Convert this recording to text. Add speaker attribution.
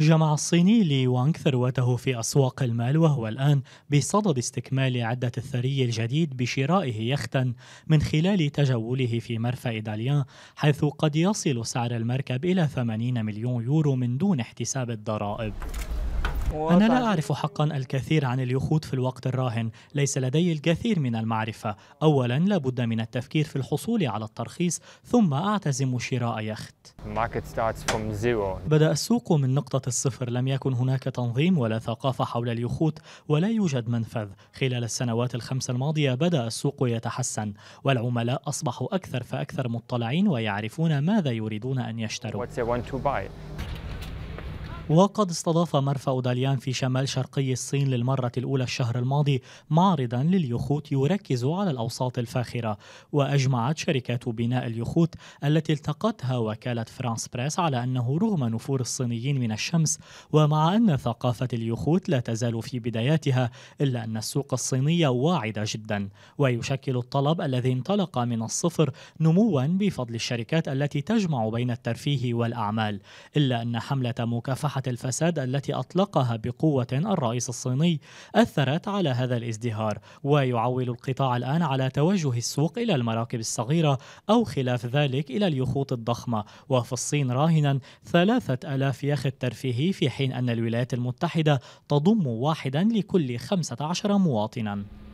Speaker 1: جمع الصيني لي وانغ ثروته في أسواق المال وهو الآن بصدد استكمال عدة الثري الجديد بشرائه يختا من خلال تجوله في مرفأ داليان حيث قد يصل سعر المركب إلى 80 مليون يورو من دون احتساب الضرائب أنا لا أعرف حقا الكثير عن اليخوت في الوقت الراهن ليس لدي الكثير من المعرفة أولا لابد من التفكير في الحصول على الترخيص ثم أعتزم شراء يخت بدأ السوق من نقطة الصفر لم يكن هناك تنظيم ولا ثقافة حول اليخوت ولا يوجد منفذ خلال السنوات الخمس الماضية بدأ السوق يتحسن والعملاء أصبحوا أكثر فأكثر مطلعين ويعرفون ماذا يريدون أن يشتروا وقد استضاف مرفأ داليان في شمال شرقي الصين للمرة الأولى الشهر الماضي معرضا لليخوت يركز على الأوساط الفاخرة وأجمعت شركات بناء اليخوت التي التقتها وكالة فرانس بريس على أنه رغم نفور الصينيين من الشمس ومع أن ثقافة اليخوت لا تزال في بداياتها إلا أن السوق الصينية واعدة جدا ويشكل الطلب الذي انطلق من الصفر نموا بفضل الشركات التي تجمع بين الترفيه والأعمال إلا أن حملة مكافحة الفساد التي أطلقها بقوة الرئيس الصيني أثرت على هذا الازدهار ويعول القطاع الآن على توجه السوق إلى المراكب الصغيرة أو خلاف ذلك إلى اليخوت الضخمة وفي الصين راهنا ثلاثة ألاف يخت ترفيهي في حين أن الولايات المتحدة تضم واحدا لكل 15 مواطنا